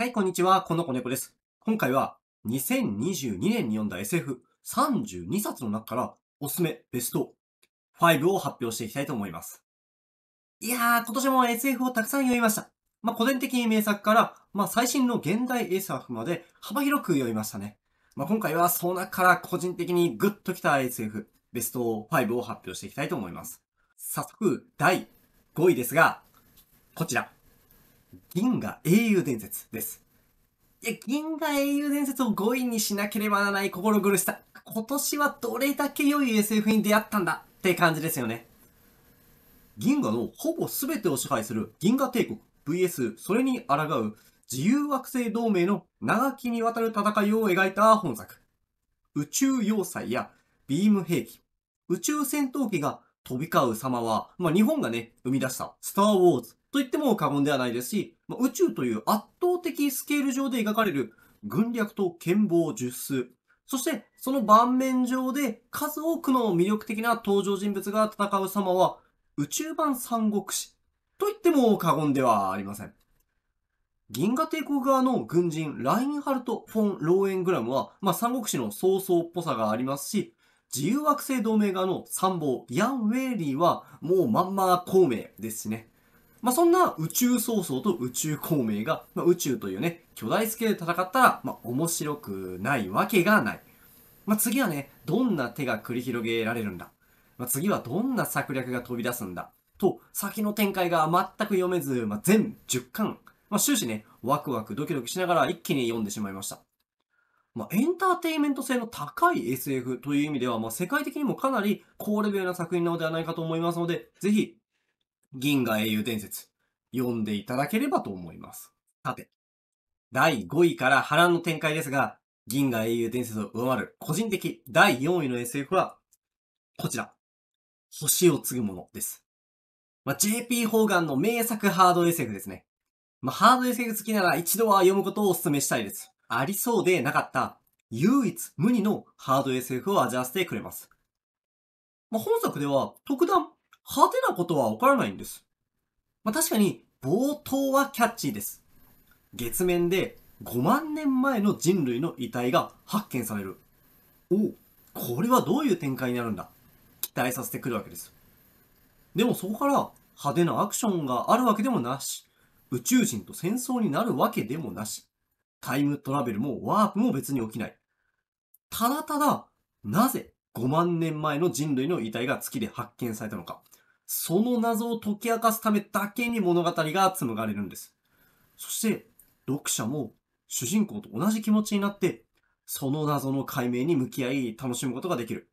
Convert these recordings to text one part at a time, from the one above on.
はい、こんにちは。この子猫です。今回は2022年に読んだ SF32 冊の中からおすすめベスト5を発表していきたいと思います。いやー、今年も SF をたくさん読みました。まあ、古典的名作から、まあ、最新の現代 SF まで幅広く読みましたね。まあ、今回はその中から個人的にグッときた SF ベスト5を発表していきたいと思います。早速、第5位ですが、こちら。銀河英雄伝説です。いや、銀河英雄伝説を5位にしなければならない心苦しさ。今年はどれだけ良い SF に出会ったんだって感じですよね。銀河のほぼ全てを支配する銀河帝国 VS それに抗う自由惑星同盟の長きにわたる戦いを描いた本作。宇宙要塞やビーム兵器、宇宙戦闘機が飛び交う様は、まあ、日本がね、生み出したスターウォーズと言っても過言ではないですし、宇宙という圧倒的スケール上で描かれる軍略と剣謀術数、そしてその盤面上で数多くの魅力的な登場人物が戦う様は宇宙版三国志と言っても過言ではありません。銀河帝国側の軍人ラインハルト・フォン・ローエングラムは、まあ、三国志の早々っぽさがありますし、自由惑星同盟側の参謀ヤン・ウェーリーはもうまんま孔明ですしね。まあ、そんな宇宙曹操と宇宙孔明が、まあ、宇宙というね、巨大スケールで戦ったら、まあ、面白くないわけがない。まあ、次はね、どんな手が繰り広げられるんだ。まあ、次はどんな策略が飛び出すんだ。と、先の展開が全く読めず、まあ、全10巻。まあ、終始ね、ワクワクドキドキしながら一気に読んでしまいました。まあ、エンターテイメント性の高い SF という意味では、まあ、世界的にもかなり高レベルな作品なのではないかと思いますので、ぜひ銀河英雄伝説、読んでいただければと思います。さて、第5位から波乱の展開ですが、銀河英雄伝説を上回る個人的第4位の SF は、こちら、星を継ぐものです。まあ、JP ホーガンの名作ハード SF ですね。まあ、ハード SF 好きなら一度は読むことをお勧めしたいです。ありそうでなかった唯一無二のハード SF を味わわせてくれます。まあ、本作では特段派手なことは起こらないんです。まあ、確かに冒頭はキャッチーです。月面で5万年前の人類の遺体が発見される。おこれはどういう展開になるんだ期待させてくるわけです。でもそこから派手なアクションがあるわけでもなし、宇宙人と戦争になるわけでもなし、タイムトラベルもワープも別に起きない。ただただ、なぜ5万年前の人類の遺体が月で発見されたのか。その謎を解き明かすためだけに物語が紡がれるんです。そして、読者も主人公と同じ気持ちになって、その謎の解明に向き合い、楽しむことができる。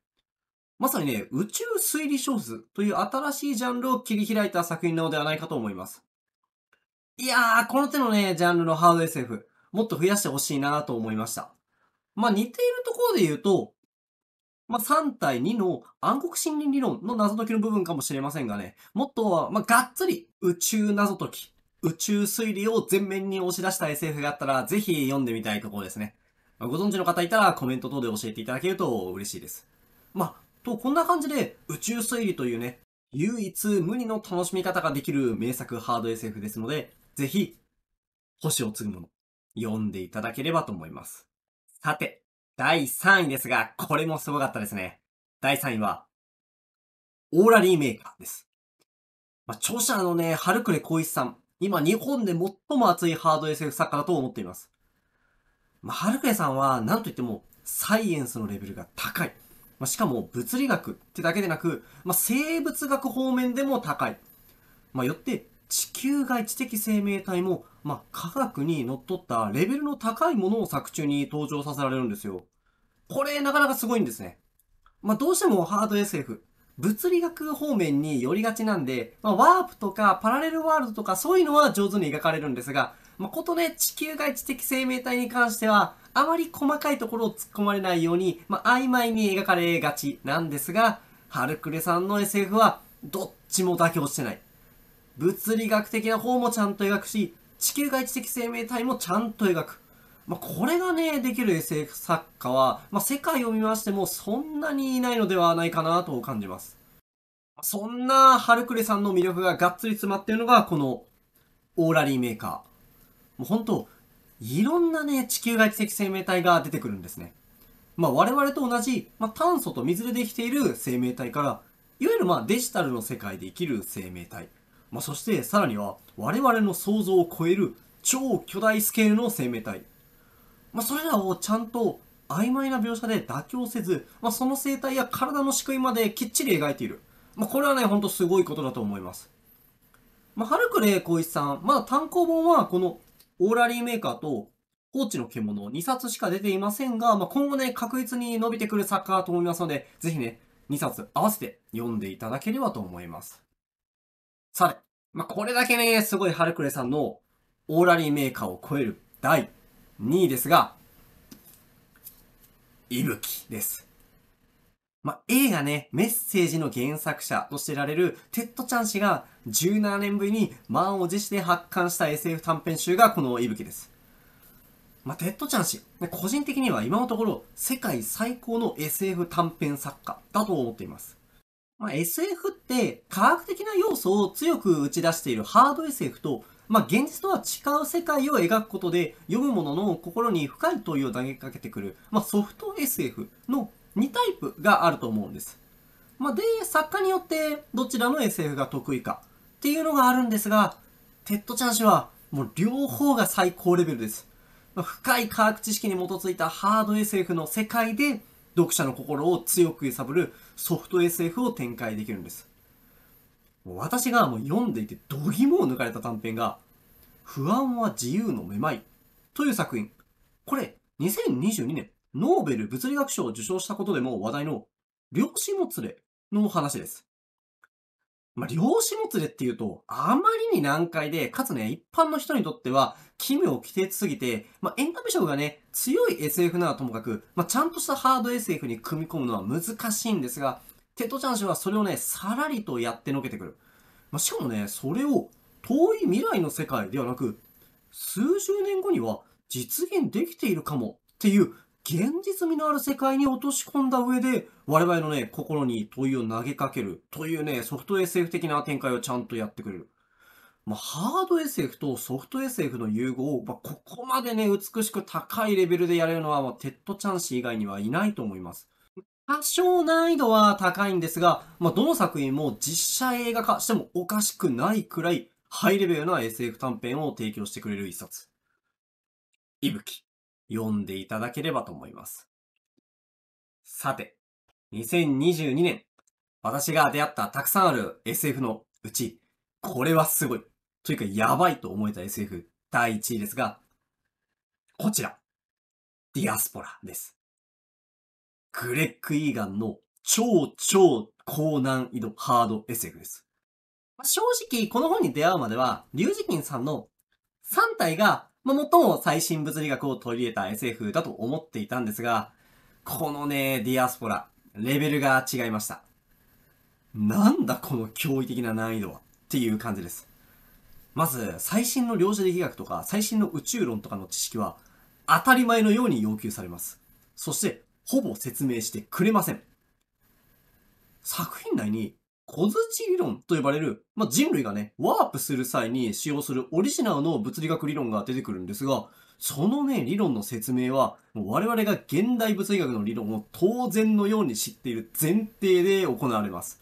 まさにね、宇宙推理小説という新しいジャンルを切り開いた作品なのではないかと思います。いやー、この手のね、ジャンルのハード SF、もっと増やしてほしいなと思いました。まあ、似ているところで言うと、まあ、3対2の暗黒心理理論の謎解きの部分かもしれませんがね、もっとは、まあ、がっつり宇宙謎解き、宇宙推理を全面に押し出した SF があったら、ぜひ読んでみたいところですね。まあ、ご存知の方いたらコメント等で教えていただけると嬉しいです。まあ、と、こんな感じで宇宙推理というね、唯一無二の楽しみ方ができる名作ハード SF ですので、ぜひ、星を継ぐもの、読んでいただければと思います。さて、第3位ですが、これもすごかったですね。第3位は、オーラリーメーカーです。まあ、著者のね、春暮光一さん。今、日本で最も熱いハード SF 作家だと思っています。まあ、春暮さんは、なんといっても、サイエンスのレベルが高い。まあ、しかも、物理学ってだけでなく、まあ、生物学方面でも高い。まあ、よって、地球外知的生命体も、まあ、科学にのっとったレベルの高いものを作中に登場させられるんですよ。これなかなかすごいんですね。まあ、どうしてもハード SF。物理学方面に寄りがちなんで、まあ、ワープとかパラレルワールドとかそういうのは上手に描かれるんですが、まあ、ことね、地球外知的生命体に関しては、あまり細かいところを突っ込まれないように、まあ、曖昧に描かれがちなんですが、ハルクレさんの SF は、どっちも妥協してない。物理学的な方もちゃんと描くし、地球外知的生命体もちゃんと描く。まあ、これがね、できる SF 作家は、まあ、世界を見ましてもそんなにいないのではないかなと感じます。そんなハルクレさんの魅力ががっつり詰まっているのが、このオーラリーメーカー。もう本当、いろんなね、地球外知的生命体が出てくるんですね。まあ我々と同じ、まあ、炭素と水でできている生命体から、いわゆるまあデジタルの世界で生きる生命体。まあそしてさらには我々の想像を超える超巨大スケールの生命体。まあ、それらをちゃんと曖昧な描写で妥協せず、まあ、その生態や体の仕組みまできっちり描いている。まあ、これはね、ほんとすごいことだと思います。まあ、春くれ光一さん、まだ単行本はこのオーラリーメーカーと高知の獣2冊しか出ていませんが、まあ、今後ね、確実に伸びてくる作家だと思いますので、ぜひね、2冊合わせて読んでいただければと思います。さて、まあ、これだけね、すごい春くれさんのオーラリーメーカーを超える第2位ですが、いぶきです。まあ、映画ね、メッセージの原作者としてられるテッドちゃん氏が17年ぶりに満を持して発刊した SF 短編集がこのいぶきです。まあ、テッドちゃん氏、個人的には今のところ世界最高の SF 短編作家だと思っています。まあ、SF って科学的な要素を強く打ち出しているハード SF とまあ、現実とは違う世界を描くことで、読む者の心に深い問いを投げかけてくる、まあ、ソフト SF の2タイプがあると思うんです。まあ、で、作家によってどちらの SF が得意かっていうのがあるんですが、テッドチャン氏はもう両方が最高レベルです。まあ、深い科学知識に基づいたハード SF の世界で、読者の心を強く揺さぶるソフト SF を展開できるんです。もう私がもう読んでいて度肝を抜かれた短編が、不安は自由のめまいという作品。これ、2022年、ノーベル物理学賞を受賞したことでも話題の、量子もつれの話です。まあ、量子もつれっていうと、あまりに難解で、かつね、一般の人にとっては、奇妙奇定すぎて、まあ、エンタメ色がね、強い SF ならともかく、まあ、ちゃんとしたハード SF に組み込むのは難しいんですが、テトちゃん氏はそれをね、さらりとやってのけてくる。まあ、しかもね、それを遠い未来の世界ではなく、数十年後には実現できているかもっていう現実味のある世界に落とし込んだ上で、我々のね、心に問いを投げかけるというね、ソフト SF 的な展開をちゃんとやってくれる。まあ、ハード SF とソフト SF の融合を、まあ、ここまでね、美しく高いレベルでやれるのは、まあ、テッドチャン氏以外にはいないと思います。多少難易度は高いんですが、まあ、どの作品も実写映画化してもおかしくないくらいハイレベルな SF 短編を提供してくれる一冊。いぶき、読んでいただければと思います。さて、2022年、私が出会ったたくさんある SF のうち、これはすごい、というかやばいと思えた SF 第1位ですが、こちら、ディアスポラです。グレック・イーガンの超超高難易度ハード SF です。まあ、正直、この本に出会うまでは、リュウジキンさんの3体が、ま最も最新物理学を取り入れた SF だと思っていたんですが、このね、ディアスポラ、レベルが違いました。なんだこの驚異的な難易度はっていう感じです。まず、最新の量子力学とか、最新の宇宙論とかの知識は、当たり前のように要求されます。そして、ほぼ説明してくれません。作品内に小槌理論と呼ばれる、まあ、人類がね、ワープする際に使用するオリジナルの物理学理論が出てくるんですが、そのね、理論の説明は、我々が現代物理学の理論を当然のように知っている前提で行われます。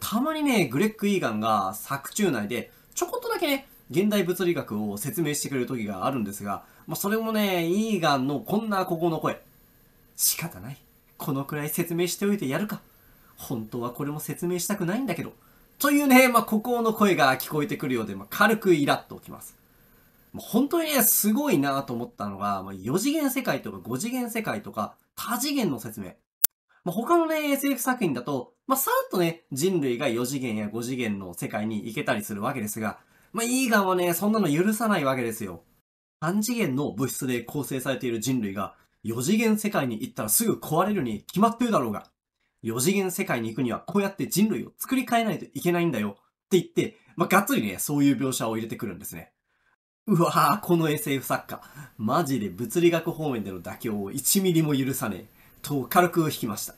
たまにね、グレッグ・イーガンが作中内で、ちょこっとだけね、現代物理学を説明してくれる時があるんですが、まあ、それもね、イーガンのこんなここの声。仕方ない。このくらい説明しておいてやるか。本当はこれも説明したくないんだけど。というね、まあ、孤高の声が聞こえてくるようで、まあ、軽くイラッときます。まあ、本当にね、すごいなと思ったのが、まあ、4次元世界とか5次元世界とか、多次元の説明。まあ、他のね、SF 作品だと、まあ、さらっとね、人類が4次元や5次元の世界に行けたりするわけですが、まあ、イーガンはね、そんなの許さないわけですよ。3次元の物質で構成されている人類が、4次元世界に行ったらすぐ壊れるに決まってるだろうが、4次元世界に行くにはこうやって人類を作り変えないといけないんだよって言って、まあ、がっつりね、そういう描写を入れてくるんですね。うわぁ、この SF 作家。マジで物理学方面での妥協を1ミリも許さねえ。と、軽く引きました。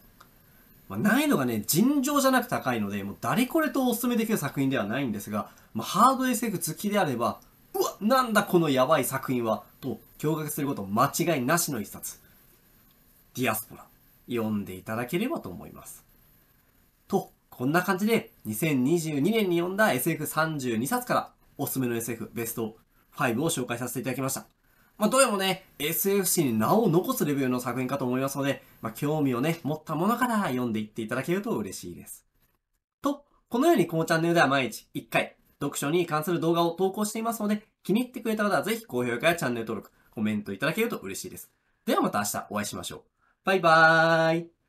まあ、難易度がね、尋常じゃなく高いので、もう誰これとお勧めできる作品ではないんですが、まあ、ハード SF 好きであれば、うわなんだこのやばい作品はと驚愕すること間違いなしの一冊ディアスポラ読んでいただければと思いますとこんな感じで2022年に読んだ SF32 冊からおすすめの SF ベスト5を紹介させていただきましたまあ、どれもね、SF c に名を残すレビューの作品かと思いますので、まあ、興味をね、持ったものから読んでいっていただけると嬉しいです。と、このようにこのチャンネルでは毎日1回読書に関する動画を投稿していますので、気に入ってくれた方はぜひ高評価やチャンネル登録、コメントいただけると嬉しいです。ではまた明日お会いしましょう。バイバーイ